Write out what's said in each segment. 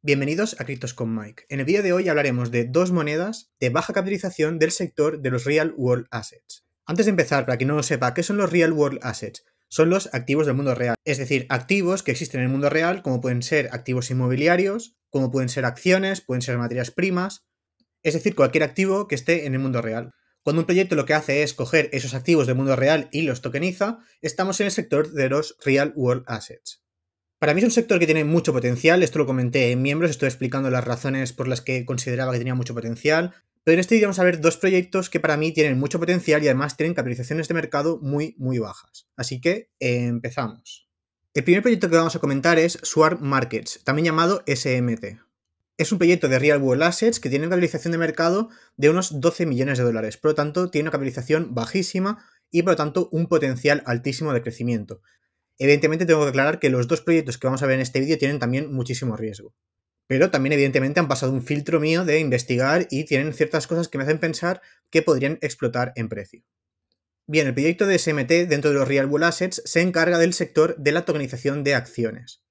Bienvenidos a Criptos con Mike. En el vídeo de hoy hablaremos de dos monedas de baja capitalización del sector de los Real World Assets. Antes de empezar, para quien no lo sepa, ¿qué son los Real World Assets? Son los activos del mundo real, es decir, activos que existen en el mundo real, como pueden ser activos inmobiliarios, como pueden ser acciones, pueden ser materias primas, es decir, cualquier activo que esté en el mundo real. Cuando un proyecto lo que hace es coger esos activos del mundo real y los tokeniza, estamos en el sector de los Real World Assets. Para mí es un sector que tiene mucho potencial, esto lo comenté en miembros, estoy explicando las razones por las que consideraba que tenía mucho potencial, pero en este vídeo vamos a ver dos proyectos que para mí tienen mucho potencial y además tienen capitalizaciones de mercado muy, muy bajas. Así que empezamos. El primer proyecto que vamos a comentar es Swarm Markets, también llamado SMT. Es un proyecto de Real World Assets que tiene una capitalización de mercado de unos 12 millones de dólares, por lo tanto tiene una capitalización bajísima y por lo tanto un potencial altísimo de crecimiento. Evidentemente tengo que aclarar que los dos proyectos que vamos a ver en este vídeo tienen también muchísimo riesgo. Pero también evidentemente han pasado un filtro mío de investigar y tienen ciertas cosas que me hacen pensar que podrían explotar en precio. Bien, el proyecto de SMT dentro de los Real Assets se encarga del sector de la tokenización de acciones.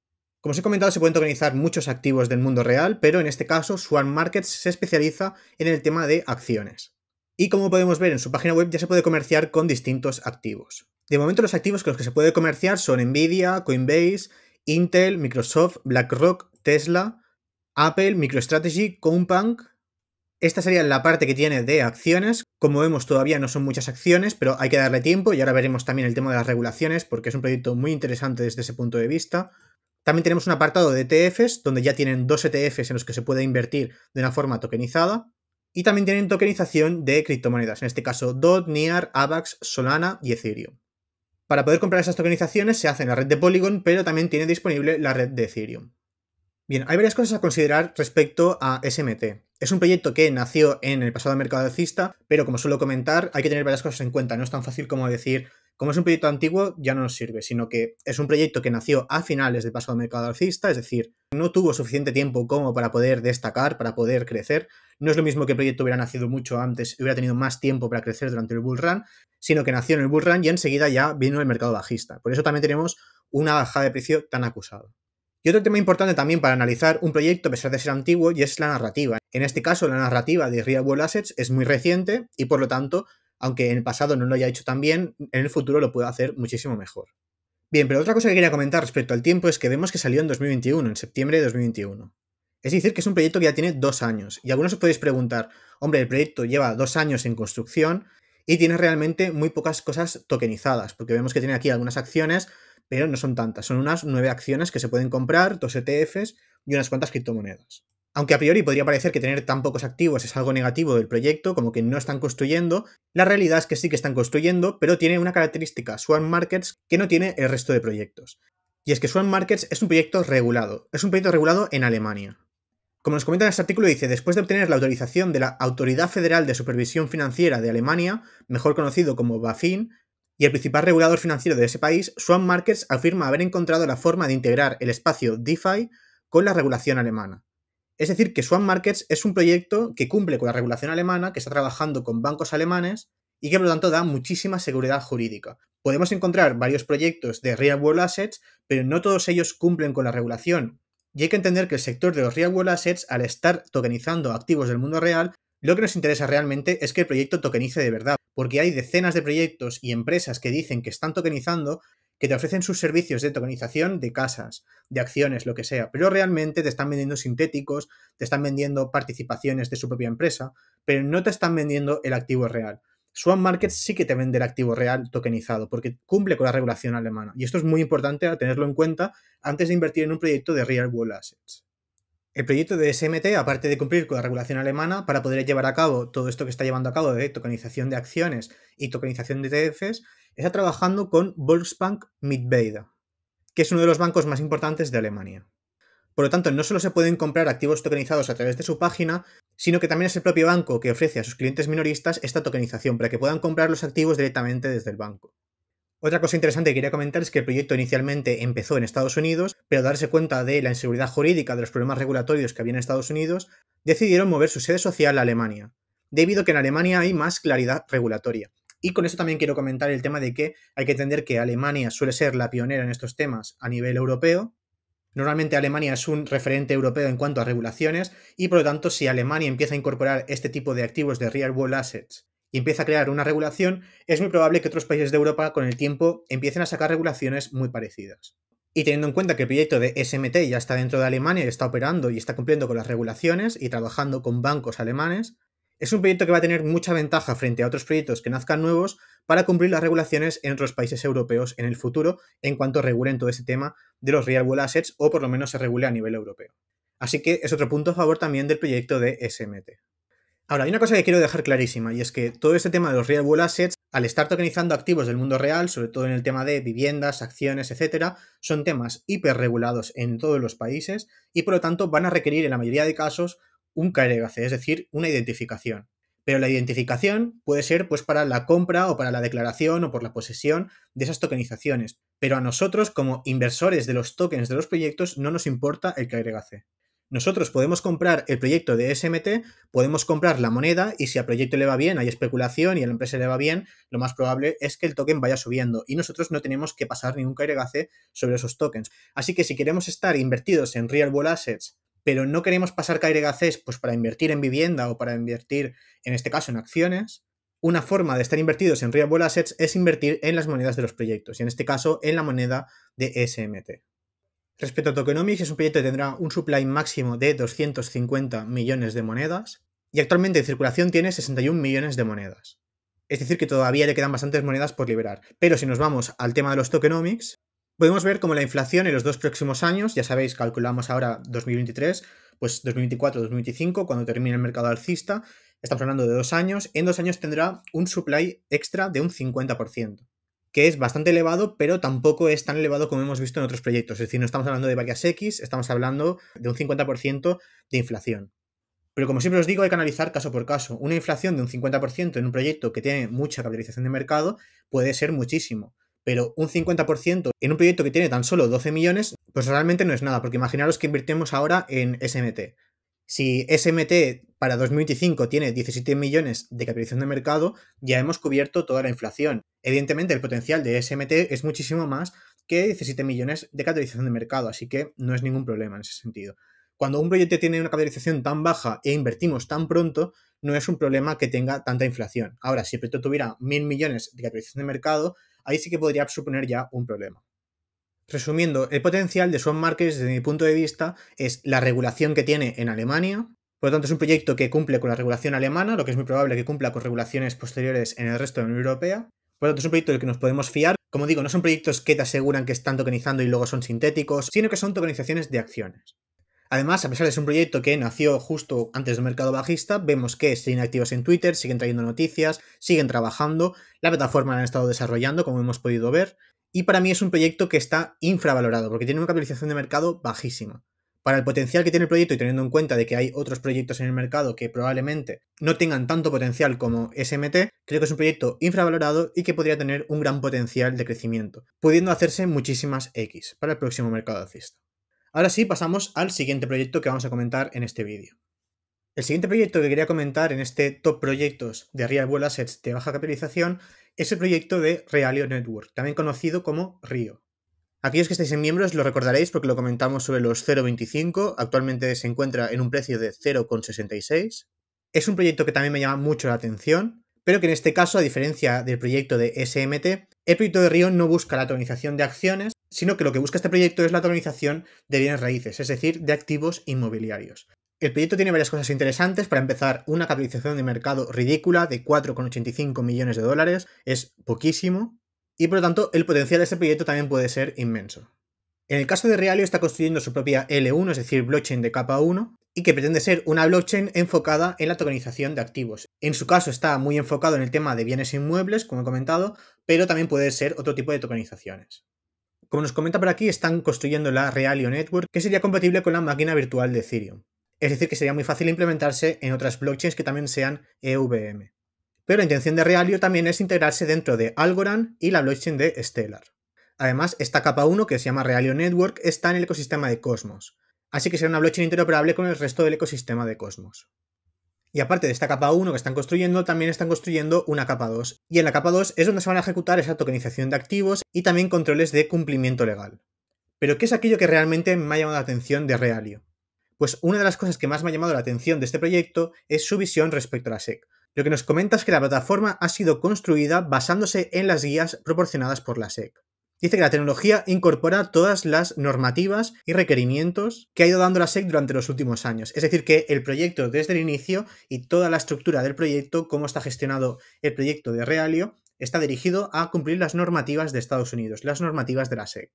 Como os he comentado, se pueden tokenizar muchos activos del mundo real, pero en este caso Swan Markets se especializa en el tema de acciones. Y como podemos ver en su página web ya se puede comerciar con distintos activos. De momento los activos con los que se puede comerciar son Nvidia, Coinbase, Intel, Microsoft, BlackRock, Tesla, Apple, MicroStrategy, Compunk. Esta sería la parte que tiene de acciones. Como vemos todavía no son muchas acciones, pero hay que darle tiempo y ahora veremos también el tema de las regulaciones porque es un proyecto muy interesante desde ese punto de vista. También tenemos un apartado de ETFs, donde ya tienen dos ETFs en los que se puede invertir de una forma tokenizada. Y también tienen tokenización de criptomonedas, en este caso DOT, NIAR, AVAX, Solana y Ethereum. Para poder comprar esas tokenizaciones se hace en la red de Polygon, pero también tiene disponible la red de Ethereum. Bien, hay varias cosas a considerar respecto a SMT. Es un proyecto que nació en el pasado mercado alcista, pero como suelo comentar, hay que tener varias cosas en cuenta. No es tan fácil como decir, como es un proyecto antiguo, ya no nos sirve, sino que es un proyecto que nació a finales del pasado mercado alcista, es decir, no tuvo suficiente tiempo como para poder destacar, para poder crecer. No es lo mismo que el proyecto hubiera nacido mucho antes y hubiera tenido más tiempo para crecer durante el bull run, sino que nació en el bull run y enseguida ya vino el mercado bajista. Por eso también tenemos una bajada de precio tan acusada. Y otro tema importante también para analizar un proyecto, a pesar de ser antiguo, y es la narrativa. En este caso, la narrativa de Real World Assets es muy reciente y por lo tanto aunque en el pasado no lo haya hecho tan bien, en el futuro lo puedo hacer muchísimo mejor. Bien, pero otra cosa que quería comentar respecto al tiempo es que vemos que salió en 2021, en septiembre de 2021. Es decir, que es un proyecto que ya tiene dos años. Y algunos os podéis preguntar, hombre, el proyecto lleva dos años en construcción y tiene realmente muy pocas cosas tokenizadas, porque vemos que tiene aquí algunas acciones, pero no son tantas. Son unas nueve acciones que se pueden comprar, dos ETFs y unas cuantas criptomonedas. Aunque a priori podría parecer que tener tan pocos activos es algo negativo del proyecto, como que no están construyendo, la realidad es que sí que están construyendo, pero tiene una característica Swan Markets que no tiene el resto de proyectos. Y es que Swan Markets es un proyecto regulado, es un proyecto regulado en Alemania. Como nos comenta en este artículo, dice, después de obtener la autorización de la Autoridad Federal de Supervisión Financiera de Alemania, mejor conocido como BaFin, y el principal regulador financiero de ese país, Swan Markets afirma haber encontrado la forma de integrar el espacio DeFi con la regulación alemana. Es decir, que Swan Markets es un proyecto que cumple con la regulación alemana, que está trabajando con bancos alemanes y que por lo tanto da muchísima seguridad jurídica. Podemos encontrar varios proyectos de real world assets, pero no todos ellos cumplen con la regulación. Y hay que entender que el sector de los real world assets, al estar tokenizando activos del mundo real, lo que nos interesa realmente es que el proyecto tokenice de verdad, porque hay decenas de proyectos y empresas que dicen que están tokenizando, que te ofrecen sus servicios de tokenización de casas, de acciones, lo que sea, pero realmente te están vendiendo sintéticos, te están vendiendo participaciones de su propia empresa, pero no te están vendiendo el activo real. Swan Markets sí que te vende el activo real tokenizado porque cumple con la regulación alemana. Y esto es muy importante a tenerlo en cuenta antes de invertir en un proyecto de real world assets. El proyecto de SMT, aparte de cumplir con la regulación alemana, para poder llevar a cabo todo esto que está llevando a cabo de tokenización de acciones y tokenización de ETFs, está trabajando con Volksbank Mitbeida, que es uno de los bancos más importantes de Alemania. Por lo tanto, no solo se pueden comprar activos tokenizados a través de su página, sino que también es el propio banco que ofrece a sus clientes minoristas esta tokenización para que puedan comprar los activos directamente desde el banco. Otra cosa interesante que quería comentar es que el proyecto inicialmente empezó en Estados Unidos, pero darse cuenta de la inseguridad jurídica, de los problemas regulatorios que había en Estados Unidos, decidieron mover su sede social a Alemania, debido a que en Alemania hay más claridad regulatoria. Y con esto también quiero comentar el tema de que hay que entender que Alemania suele ser la pionera en estos temas a nivel europeo. Normalmente Alemania es un referente europeo en cuanto a regulaciones y por lo tanto si Alemania empieza a incorporar este tipo de activos de real world assets y empieza a crear una regulación, es muy probable que otros países de Europa con el tiempo empiecen a sacar regulaciones muy parecidas. Y teniendo en cuenta que el proyecto de SMT ya está dentro de Alemania y está operando y está cumpliendo con las regulaciones y trabajando con bancos alemanes, es un proyecto que va a tener mucha ventaja frente a otros proyectos que nazcan nuevos para cumplir las regulaciones en otros países europeos en el futuro en cuanto regulen todo este tema de los real world assets o por lo menos se regule a nivel europeo. Así que es otro punto a favor también del proyecto de SMT. Ahora, hay una cosa que quiero dejar clarísima y es que todo este tema de los real world assets, al estar tokenizando activos del mundo real, sobre todo en el tema de viviendas, acciones, etcétera, son temas hiperregulados en todos los países y por lo tanto van a requerir en la mayoría de casos un KRGC, es decir, una identificación. Pero la identificación puede ser pues para la compra o para la declaración o por la posesión de esas tokenizaciones. Pero a nosotros, como inversores de los tokens de los proyectos, no nos importa el KRGC. Nosotros podemos comprar el proyecto de SMT, podemos comprar la moneda y si al proyecto le va bien, hay especulación y a la empresa le va bien, lo más probable es que el token vaya subiendo y nosotros no tenemos que pasar ningún KRGC sobre esos tokens. Así que si queremos estar invertidos en real world assets pero no queremos pasar gacés pues, para invertir en vivienda o para invertir, en este caso, en acciones, una forma de estar invertidos en real assets es invertir en las monedas de los proyectos, y en este caso en la moneda de SMT. Respecto a Tokenomics, es un proyecto que tendrá un supply máximo de 250 millones de monedas, y actualmente en circulación tiene 61 millones de monedas. Es decir, que todavía le quedan bastantes monedas por liberar. Pero si nos vamos al tema de los tokenomics, podemos ver cómo la inflación en los dos próximos años, ya sabéis, calculamos ahora 2023, pues 2024-2025, cuando termine el mercado alcista, estamos hablando de dos años, en dos años tendrá un supply extra de un 50%, que es bastante elevado, pero tampoco es tan elevado como hemos visto en otros proyectos, es decir, no estamos hablando de varias X, estamos hablando de un 50% de inflación. Pero como siempre os digo, hay que analizar caso por caso. Una inflación de un 50% en un proyecto que tiene mucha capitalización de mercado puede ser muchísimo pero un 50% en un proyecto que tiene tan solo 12 millones, pues realmente no es nada, porque imaginaros que invertimos ahora en SMT. Si SMT para 2025 tiene 17 millones de capitalización de mercado, ya hemos cubierto toda la inflación. Evidentemente, el potencial de SMT es muchísimo más que 17 millones de capitalización de mercado, así que no es ningún problema en ese sentido. Cuando un proyecto tiene una capitalización tan baja e invertimos tan pronto, no es un problema que tenga tanta inflación. Ahora, si el proyecto tuviera 1.000 millones de capitalización de mercado, ahí sí que podría suponer ya un problema. Resumiendo, el potencial de Swan Markets desde mi punto de vista es la regulación que tiene en Alemania, por lo tanto, es un proyecto que cumple con la regulación alemana, lo que es muy probable que cumpla con regulaciones posteriores en el resto de la Unión Europea. Por lo tanto, es un proyecto del que nos podemos fiar. Como digo, no son proyectos que te aseguran que están tokenizando y luego son sintéticos, sino que son tokenizaciones de acciones. Además, a pesar de ser un proyecto que nació justo antes del mercado bajista, vemos que siguen activos en Twitter, siguen trayendo noticias, siguen trabajando, la plataforma la han estado desarrollando, como hemos podido ver, y para mí es un proyecto que está infravalorado, porque tiene una capitalización de mercado bajísima. Para el potencial que tiene el proyecto y teniendo en cuenta de que hay otros proyectos en el mercado que probablemente no tengan tanto potencial como SMT, creo que es un proyecto infravalorado y que podría tener un gran potencial de crecimiento, pudiendo hacerse muchísimas X para el próximo mercado alcista. Ahora sí, pasamos al siguiente proyecto que vamos a comentar en este vídeo. El siguiente proyecto que quería comentar en este top proyectos de Real Assets de baja capitalización es el proyecto de Realio Network, también conocido como RIO. Aquellos que estáis en miembros lo recordaréis porque lo comentamos sobre los 0.25, actualmente se encuentra en un precio de 0.66. Es un proyecto que también me llama mucho la atención, pero que en este caso, a diferencia del proyecto de SMT, el proyecto de RIO no busca la tokenización de acciones, sino que lo que busca este proyecto es la tokenización de bienes raíces, es decir, de activos inmobiliarios. El proyecto tiene varias cosas interesantes. Para empezar, una capitalización de mercado ridícula de 4,85 millones de dólares, es poquísimo, y por lo tanto el potencial de este proyecto también puede ser inmenso. En el caso de Realio está construyendo su propia L1, es decir, blockchain de capa 1, y que pretende ser una blockchain enfocada en la tokenización de activos. En su caso está muy enfocado en el tema de bienes inmuebles, como he comentado, pero también puede ser otro tipo de tokenizaciones. Como nos comenta por aquí, están construyendo la Realio Network, que sería compatible con la máquina virtual de Ethereum. Es decir, que sería muy fácil implementarse en otras blockchains que también sean EVM. Pero la intención de Realio también es integrarse dentro de Algorand y la blockchain de Stellar. Además, esta capa 1, que se llama Realio Network, está en el ecosistema de Cosmos, así que será una blockchain interoperable con el resto del ecosistema de Cosmos. Y aparte de esta capa 1 que están construyendo, también están construyendo una capa 2. Y en la capa 2 es donde se van a ejecutar esa tokenización de activos y también controles de cumplimiento legal. Pero ¿qué es aquello que realmente me ha llamado la atención de Realio? Pues una de las cosas que más me ha llamado la atención de este proyecto es su visión respecto a la SEC. Lo que nos comenta es que la plataforma ha sido construida basándose en las guías proporcionadas por la SEC. Dice que la tecnología incorpora todas las normativas y requerimientos que ha ido dando la SEC durante los últimos años. Es decir, que el proyecto desde el inicio y toda la estructura del proyecto, cómo está gestionado el proyecto de Realio, está dirigido a cumplir las normativas de Estados Unidos, las normativas de la SEC.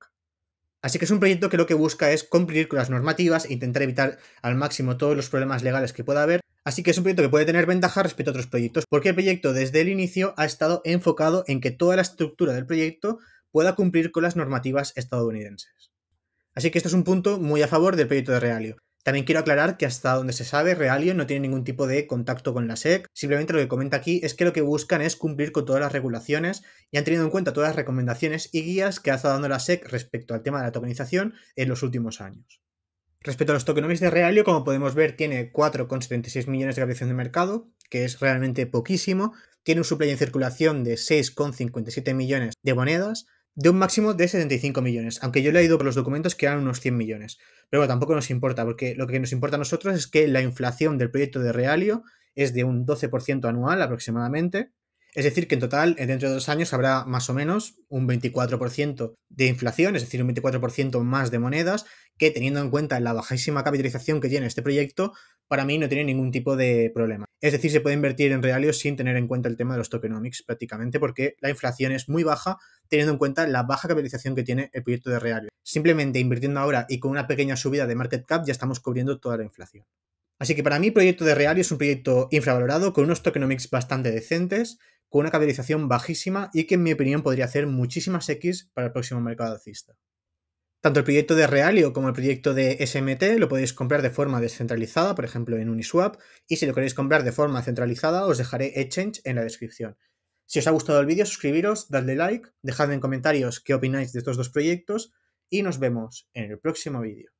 Así que es un proyecto que lo que busca es cumplir con las normativas, intentar evitar al máximo todos los problemas legales que pueda haber. Así que es un proyecto que puede tener ventaja respecto a otros proyectos, porque el proyecto desde el inicio ha estado enfocado en que toda la estructura del proyecto pueda cumplir con las normativas estadounidenses. Así que esto es un punto muy a favor del proyecto de Realio. También quiero aclarar que hasta donde se sabe, Realio no tiene ningún tipo de contacto con la SEC, simplemente lo que comenta aquí es que lo que buscan es cumplir con todas las regulaciones y han tenido en cuenta todas las recomendaciones y guías que ha estado dando la SEC respecto al tema de la tokenización en los últimos años. Respecto a los tokenomics de Realio, como podemos ver, tiene 4,76 millones de capitalización de mercado, que es realmente poquísimo, tiene un supply en circulación de 6,57 millones de monedas, de un máximo de 75 millones, aunque yo le he ido por los documentos que eran unos 100 millones. Pero bueno, tampoco nos importa, porque lo que nos importa a nosotros es que la inflación del proyecto de Realio es de un 12% anual aproximadamente, es decir, que en total, eh, dentro de dos años, habrá más o menos un 24% de inflación, es decir, un 24% más de monedas, que teniendo en cuenta la bajísima capitalización que tiene este proyecto, para mí no tiene ningún tipo de problema. Es decir, se puede invertir en Realio sin tener en cuenta el tema de los tokenomics prácticamente, porque la inflación es muy baja, teniendo en cuenta la baja capitalización que tiene el proyecto de Realio. Simplemente invirtiendo ahora y con una pequeña subida de market cap ya estamos cubriendo toda la inflación. Así que para mí, proyecto de Realio es un proyecto infravalorado, con unos tokenomics bastante decentes, con una capitalización bajísima y que, en mi opinión, podría hacer muchísimas X para el próximo mercado alcista. Tanto el proyecto de Realio como el proyecto de SMT lo podéis comprar de forma descentralizada, por ejemplo en Uniswap, y si lo queréis comprar de forma centralizada os dejaré Exchange en la descripción. Si os ha gustado el vídeo, suscribiros, dadle like, dejadme en comentarios qué opináis de estos dos proyectos y nos vemos en el próximo vídeo.